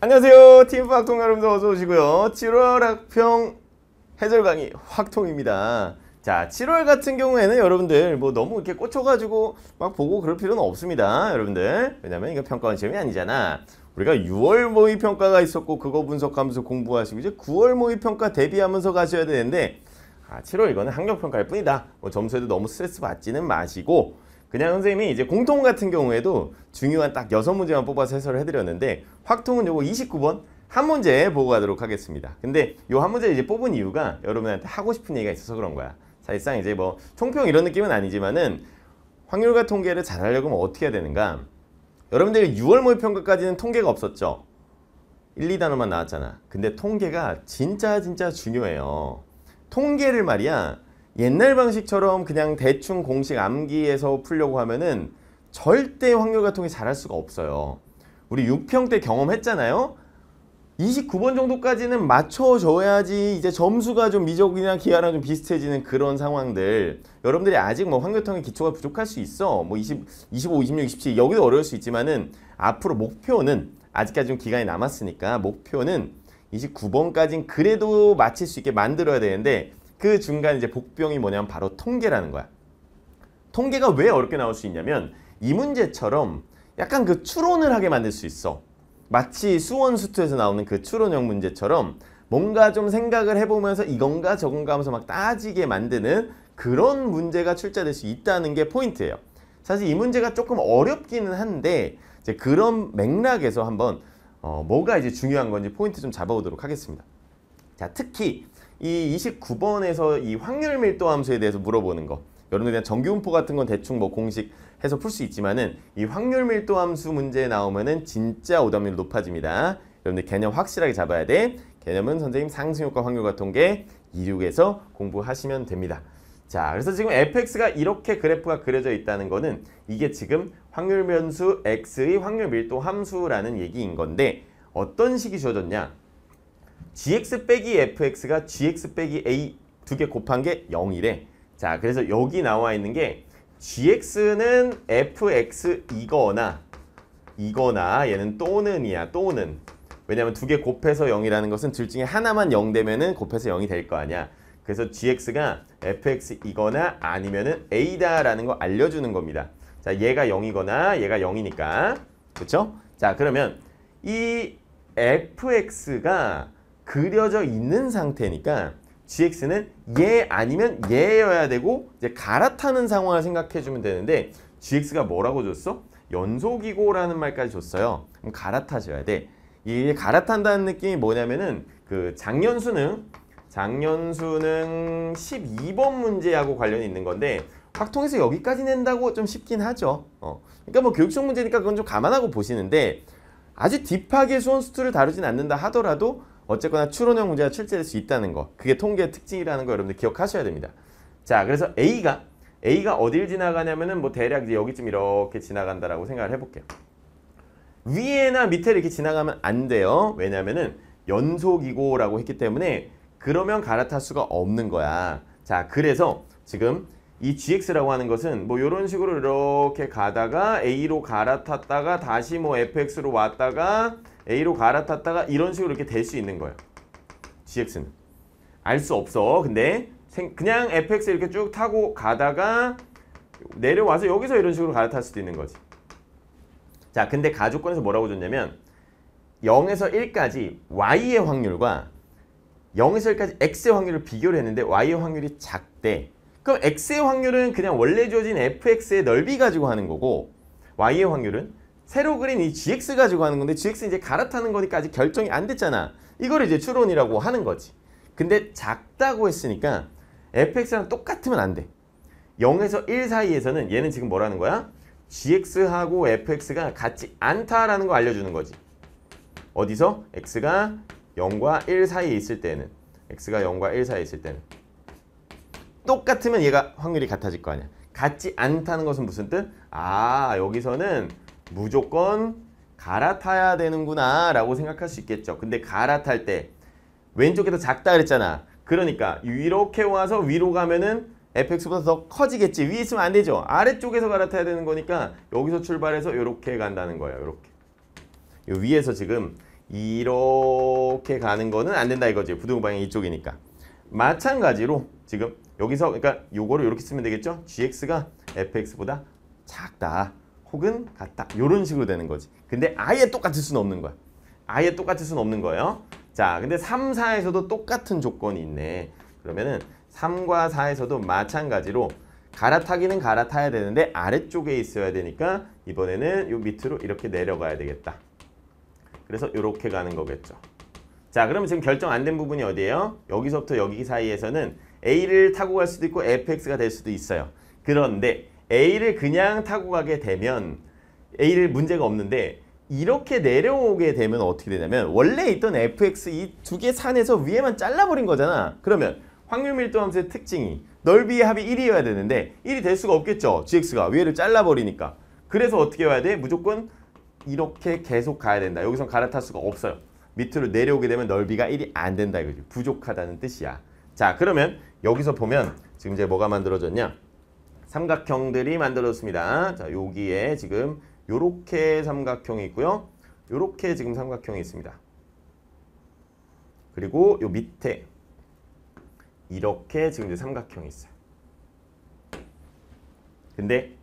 안녕하세요. 팀학통 여러분들 어서 오시고요. 7월 학평 해설 강의 확통입니다. 자, 7월 같은 경우에는 여러분들 뭐 너무 이렇게 꽂혀가지고 막 보고 그럴 필요는 없습니다. 여러분들. 왜냐면 이거 평가원 시험이 아니잖아. 우리가 6월 모의평가가 있었고 그거 분석하면서 공부하시고 이제 9월 모의평가 대비하면서 가셔야 되는데 아, 7월 이거는 학력평가일 뿐이다. 뭐 점수에도 너무 스트레스 받지는 마시고 그냥 선생님이 이제 공통 같은 경우에도 중요한 딱6 문제만 뽑아서 해설을 해드렸는데 확통은 요거 29번 한 문제 보고 가도록 하겠습니다. 근데 요 한 문제 이제 뽑은 이유가 여러분한테 하고 싶은 얘기가 있어서 그런 거야. 사실상 이제 뭐 총평 이런 느낌은 아니지만은 확률과 통계를 잘하려고 하면 어떻게 해야 되는가? 여러분들이 6월 모의평가까지는 통계가 없었죠. 1, 2단어만 나왔잖아. 근데 통계가 진짜 진짜 중요해요. 통계를 말이야 옛날 방식처럼 그냥 대충 공식 암기해서 풀려고 하면은 절대 확률가 통이 잘할 수가 없어요. 우리 6평 때 경험했잖아요. 29번 정도까지는 맞춰줘야지 이제 점수가 좀 미적이나 기하랑 좀 비슷해지는 그런 상황들 여러분들이 아직 뭐 환교통의 기초가 부족할 수 있어 뭐 20, 25, 26, 27 여기도 어려울 수 있지만은 앞으로 목표는 아직까지 좀 기간이 남았으니까 목표는 29번까지는 그래도 맞힐 수 있게 만들어야 되는데 그 중간 이제 복병이 뭐냐면 바로 통계라는 거야. 통계가 왜 어렵게 나올 수 있냐면 이 문제처럼 약간 그 추론을 하게 만들 수 있어. 마치 수원수투에서 나오는 그 추론형 문제처럼 뭔가 좀 생각을 해보면서 이건가 저건가 하면서 막 따지게 만드는 그런 문제가 출제될 수 있다는 게 포인트예요. 사실 이 문제가 조금 어렵기는 한데 이제 그런 맥락에서 한번 어 뭐가 이제 중요한 건지 포인트 좀 잡아보도록 하겠습니다. 자, 특히 이 29번에서 이 확률 밀도 함수에 대해서 물어보는 거 여러분에 대한 정규분포 같은 건 대충 뭐 공식 해서 풀 수 있지만은 이 확률 밀도 함수 문제 나오면은 진짜 오답률 높아집니다. 여러분들 개념 확실하게 잡아야 돼. 개념은 선생님 상승효과 확률과 통계 26에서 공부하시면 됩니다. 자, 그래서 지금 fx가 이렇게 그래프가 그려져 있다는 거는 이게 지금 확률 변수 x의 확률 밀도 함수라는 얘기인 건데 어떤 식이 주어졌냐? gx 빼기 fx가 gx 빼기 a 두 개 곱한 게 0이래. 자, 그래서 여기 나와 있는 게 gx는 fx 이거나 이거나 얘는 또는이야. 또는. 왜냐면 두 개 곱해서 0이라는 것은 둘 중에 하나만 0 되면은 곱해서 0이 될 거 아니야. 그래서 gx가 fx 이거나 아니면은 a다라는 거 알려주는 겁니다. 자, 얘가 0이거나 얘가 0이니까. 그렇죠? 자, 그러면 이 fx가 그려져 있는 상태니까 GX는 얘 예 아니면 얘여야 되고 이제 갈아타는 상황을 생각해주면 되는데 GX가 뭐라고 줬어? 연속이고라는 말까지 줬어요. 그럼 갈아타셔야 돼. 이게 갈아탄다는 느낌이 뭐냐면은 그 작년 수능 작년 수능 12번 문제하고 관련이 있는 건데 확통해서 여기까지 낸다고 좀 쉽긴 하죠. 어. 그러니까 뭐 교육청 문제니까 그건 좀 감안하고 보시는데 아주 딥하게 수원수투를 다루진 않는다 하더라도 어쨌거나 추론형 문제가 출제될 수 있다는 거 그게 통계의 특징이라는 거 여러분들 기억하셔야 됩니다 자 그래서 A가 A가 어딜 지나가냐면은 뭐 대략 이제 여기쯤 이렇게 지나간다라고 생각을 해볼게요 위에나 밑에 이렇게 지나가면 안 돼요 왜냐면은 연속이고 라고 했기 때문에 그러면 갈아탈 수가 없는 거야 자 그래서 지금 이 GX라고 하는 것은 뭐 이런 식으로 이렇게 가다가 A로 갈아탔다가 다시 뭐 FX로 왔다가 A로 갈아탔다가 이런 식으로 이렇게 될 수 있는 거예요. GX는. 알 수 없어. 근데 그냥 FX 이렇게 쭉 타고 가다가 내려와서 여기서 이런 식으로 갈아탈 수도 있는 거지. 자, 근데 가조건에서 뭐라고 줬냐면 0에서 1까지 y의 확률과 0에서 1까지 x의 확률을 비교를 했는데 y의 확률이 작대. 그럼 x의 확률은 그냥 원래 주어진 fx의 넓이 가지고 하는 거고 y의 확률은 새로 그린 이 GX 가지고 하는 건데 GX 이제 갈아타는 거니까 아직 결정이 안 됐잖아. 이거를 이제 추론이라고 하는 거지. 근데 작다고 했으니까 fx랑 똑같으면 안 돼. 0에서 1 사이에서는 얘는 지금 뭐라는 거야? gx하고 fx가 같지 않다라는 거 알려주는 거지. 어디서? x가 0과 1 사이에 있을 때는 x가 0과 1 사이에 있을 때는 똑같으면 얘가 확률이 같아질 거 아니야. 같지 않다는 것은 무슨 뜻? 아 여기서는 무조건 갈아타야 되는구나 라고 생각할 수 있겠죠. 근데 갈아탈 때 왼쪽에 서 작다 그랬잖아. 그러니까 이렇게 와서 위로 가면은 fx보다 더 커지겠지. 위에 있으면 안 되죠. 아래쪽에서 갈아타야 되는 거니까 여기서 출발해서 이렇게 간다는 거예요. 이렇게. 위에서 지금 이렇게 가는 거는 안 된다 이거지. 부등 방향 이쪽이니까. 마찬가지로 지금 여기서 그러니까 요거를 이렇게 쓰면 되겠죠. gx가 fx보다 작다. 혹은 같다. 이런 식으로 되는 거지. 근데 아예 똑같을 수는 없는 거야. 아예 똑같을 수는 없는 거예요. 자, 근데 3, 4에서도 똑같은 조건이 있네. 그러면은 3과 4에서도 마찬가지로 갈아타기는 갈아타야 되는데 아래쪽에 있어야 되니까 이번에는 요 밑으로 이렇게 내려가야 되겠다. 그래서 이렇게 가는 거겠죠. 자, 그러면 지금 결정 안 된 부분이 어디예요? 여기서부터 여기 사이에서는 A를 타고 갈 수도 있고 fx가 될 수도 있어요. 그런데 A를 그냥 타고 가게 되면 A를 문제가 없는데 이렇게 내려오게 되면 어떻게 되냐면 원래 있던 fx 이 두 개 산에서 위에만 잘라버린 거잖아. 그러면 확률 밀도 함수의 특징이 넓이의 합이 1이어야 되는데 1이 될 수가 없겠죠. gx가 위에를 잘라버리니까. 그래서 어떻게 해야 돼? 무조건 이렇게 계속 가야 된다. 여기선 갈아탈 수가 없어요. 밑으로 내려오게 되면 넓이가 1이 안 된다 이거지. 부족하다는 뜻이야. 자 그러면 여기서 보면 지금 이제 뭐가 만들어졌냐? 삼각형들이 만들어졌습니다. 자, 여기에 지금 요렇게 삼각형이 있고요. 요렇게 지금 삼각형이 있습니다. 그리고 요 밑에 이렇게 지금 이제 삼각형이 있어요. 근데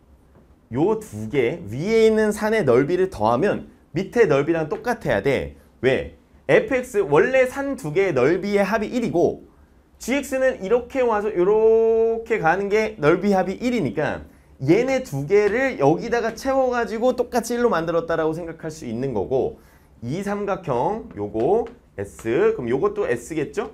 요 두개 위에 있는 산의 넓이를 더하면 밑에 넓이랑 똑같아야 돼. 왜? fx 원래 산 두 개의 넓이의 합이 1이고 GX는 이렇게 와서 이렇게 가는 게 넓이 합이 1이니까 얘네 두 개를 여기다가 채워가지고 똑같이 1로 만들었다라고 생각할 수 있는 거고 이 삼각형 요거 S 그럼 요것도 S겠죠?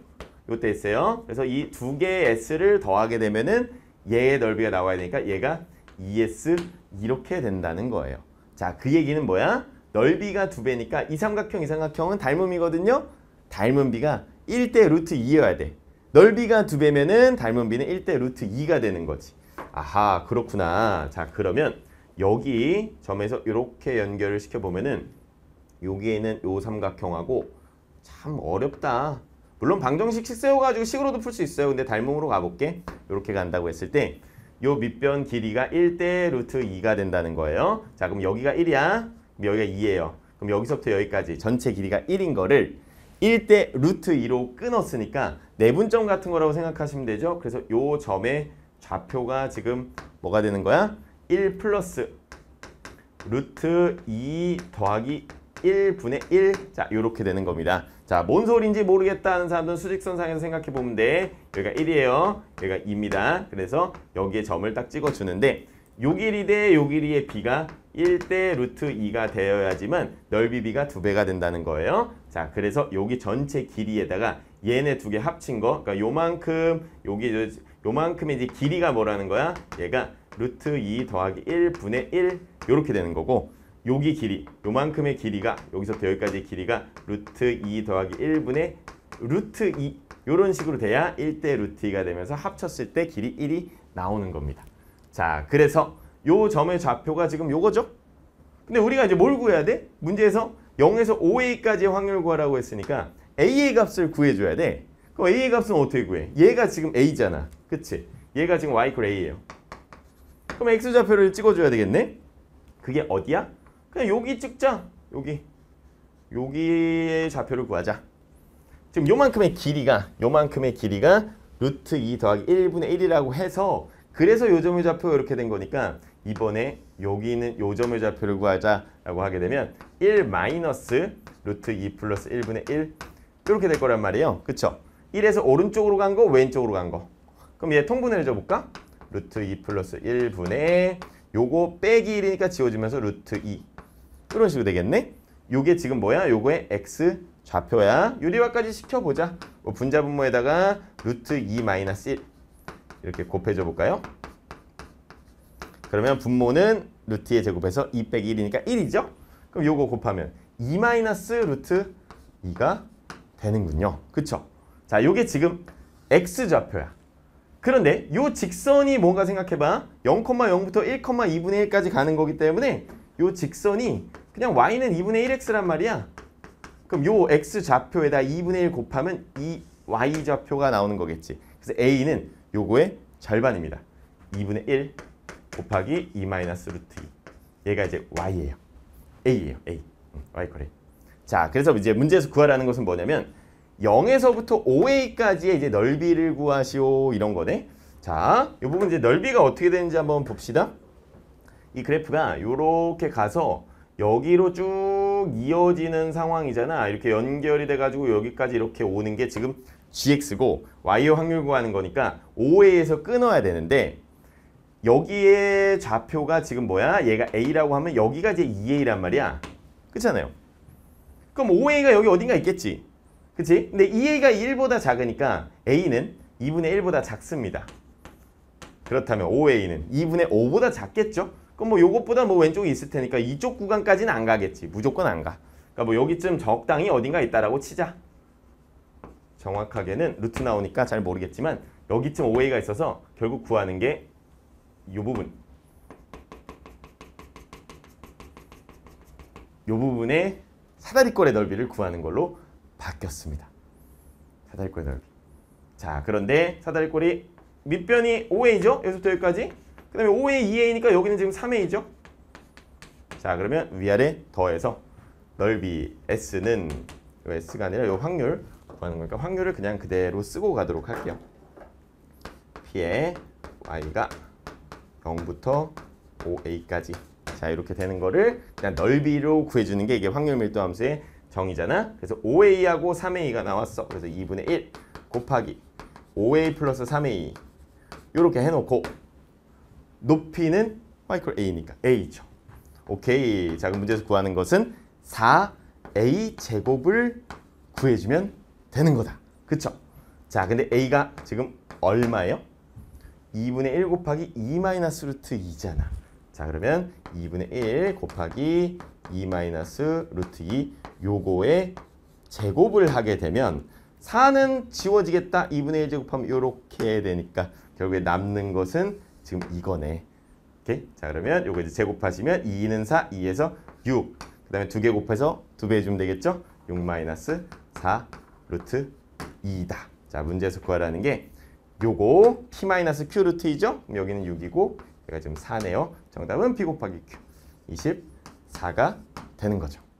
요때 S예요. 그래서 이 두 개의 S를 더하게 되면은 얘의 넓이가 나와야 되니까 얘가 2S e 이렇게 된다는 거예요. 자, 그 얘기는 뭐야? 넓이가 두 배니까 이 삼각형, 이 삼각형은 닮음이거든요. 닮음 비가 1대 루트 2여야 돼. 넓이가 두배면은 닮은 비는 1대 루트 2가 되는 거지. 아하 그렇구나. 자 그러면 여기 점에서 이렇게 연결을 시켜보면은 여기에는 요 삼각형하고 참 어렵다. 물론 방정식 씩 세워가지고 식으로도 풀 수 있어요. 근데 닮음으로 가볼게. 이렇게 간다고 했을 때 요 밑변 길이가 1대 루트 2가 된다는 거예요. 자 그럼 여기가 1이야. 그럼 여기가 2예요. 그럼 여기서부터 여기까지 전체 길이가 1인 거를 1대 루트 2로 끊었으니까 내분점 같은 거라고 생각하시면 되죠. 그래서 요 점의 좌표가 지금 뭐가 되는 거야? 1 플러스 루트 2 더하기 1분의 1. 자, 요렇게 되는 겁니다. 자, 뭔 소리인지 모르겠다 하는 사람들은 수직선상에서 생각해 보면 돼. 여기가 1이에요. 여기가 2입니다. 그래서 여기에 점을 딱 찍어주는데 요 길이 대 요 길이의 비가 1대 루트 2가 되어야지만 넓이 비가 2배가 된다는 거예요. 자, 그래서 여기 전체 길이에다가 얘네 두 개 합친 거, 그러니까 요만큼, 여기 요만큼의 이제 길이가 뭐라는 거야? 얘가 루트 2 더하기 1분의 1 이렇게 되는 거고 여기 길이, 요만큼의 길이가 여기서부터 여기까지 길이가 루트 2 더하기 1분의 루트 2요런 식으로 돼야 1대 루트 2가 되면서 합쳤을 때 길이 1이 나오는 겁니다. 자, 그래서 요 점의 좌표가 지금 요거죠? 근데 우리가 이제 뭘 구해야 돼? 문제에서 0에서 5a까지의 확률 구하라고 했으니까 a의 값을 구해줘야 돼. 그럼 a의 값은 어떻게 구해? 얘가 지금 a잖아. 그치? 얘가 지금 y e q a l a예요. 그럼 x좌표를 찍어줘야 되겠네? 그게 어디야? 그냥 여기 찍자. 여기. 여기의 좌표를 구하자. 지금 요만큼의 길이가 요만큼의 길이가 루트 2 더하기 1분의 1이라고 해서 그래서 요점의 좌표 이렇게 된 거니까 이번에 여기 있는 요점의 좌표를 구하자라고 하게 되면 1 마이너스 루트 2 플러스 1분의 1 이렇게 될 거란 말이에요. 그쵸? 1에서 오른쪽으로 간 거, 왼쪽으로 간 거. 그럼 얘 통분을 해줘볼까? 루트 2 플러스 1분의 요거 빼기 1이니까 지워지면서 루트 2 이런 식으로 되겠네? 요게 지금 뭐야? 요거의 x 좌표야. 유리화까지 시켜보자. 뭐 분자분모에다가 루트 2 마이너스 1 이렇게 곱해줘 볼까요? 그러면 분모는 루트의 제곱에서 2 빼기 1이니까 1이죠? 그럼 요거 곱하면 2 마이너스 루트 2가 되는군요. 그쵸? 자, 요게 지금 x좌표야. 그런데 요 직선이 뭔가 생각해봐. 0,0부터 1,2분의 1까지 가는 거기 때문에 요 직선이 그냥 y는 2분의 1x란 말이야. 그럼 요 x좌표에다 2분의 1 곱하면 이 y좌표가 나오는 거겠지. 그래서 a는 요거의 절반입니다. 2분의 1 곱하기 2 마이너스 루트 2. 얘가 이제 y예요. a예요. a. y 거래. 자, 그래서 이제 문제에서 구하라는 것은 뭐냐면 0에서부터 5a까지의 이제 넓이를 구하시오 이런 거네. 자, 이 부분 이제 넓이가 어떻게 되는지 한번 봅시다. 이 그래프가 이렇게 가서 여기로 쭉 이어지는 상황이잖아. 이렇게 연결이 돼가지고 여기까지 이렇게 오는 게 지금 gx고 y 확률 구하는 거니까 5a에서 끊어야 되는데 여기에 좌표가 지금 뭐야? 얘가 A라고 하면 여기가 이제 2A란 e 말이야. 그렇잖아요. 그럼 5A가 여기 어딘가 있겠지. 그치? 근데 2A가 e 1보다 작으니까 A는 2분의 1보다 작습니다. 그렇다면 5A는 2분의 5보다 작겠죠? 그럼 뭐이것보다뭐 왼쪽이 있을 테니까 이쪽 구간까지는 안 가겠지. 무조건 안 가. 그러니까 뭐 여기쯤 적당히 어딘가 있다라고 치자. 정확하게는 루트 나오니까 잘 모르겠지만 여기쯤 5A가 있어서 결국 구하는 게이 부분 이 부분의 사다리꼴의 넓이를 구하는 걸로 바뀌었습니다. 사다리꼴의 넓이. 자, 그런데 사다리꼴이 밑변이 5A죠? 여기서부터 여기까지. 그 다음에 5A, 2A니까 여기는 지금 3A죠? 자, 그러면 위아래 더해서 넓이 S는 S가 아니라 이 확률 구하는 거니까 확률을 그냥 그대로 쓰고 가도록 할게요. P에 Y가 0부터 5a까지 자 이렇게 되는 거를 그냥 넓이로 구해주는 게 이게 확률 밀도 함수의 정의잖아 그래서 5a하고 3a가 나왔어 그래서 2분의 1 곱하기 5a 플러스 3a 이렇게 해놓고 높이는 마이크로 a니까 a죠 오케이 자 그럼 문제에서 구하는 것은 4a 제곱을 구해주면 되는 거다 그쵸 자 근데 a가 지금 얼마예요? 2분의 1 곱하기 2 마이너스 루트 2잖아. 자 그러면 2분의 1 곱하기 2 마이너스 루트 2 요거에 제곱을 하게 되면 4는 지워지겠다. 2분의 1 제곱하면 요렇게 되니까 결국에 남는 것은 지금 이거네. 오케이? 자 그러면 요거 이제 제곱하시면 2는 4, 2에서 6. 그 다음에 두 개 곱해서 두 배 해주면 되겠죠? 6 마이너스 4 루트 2다. 자 문제에서 구하라는 게 요거 P-Q로 T죠? 여기는 6이고 얘가 지금 4네요. 정답은 P 곱하기 Q. 24가 되는 거죠.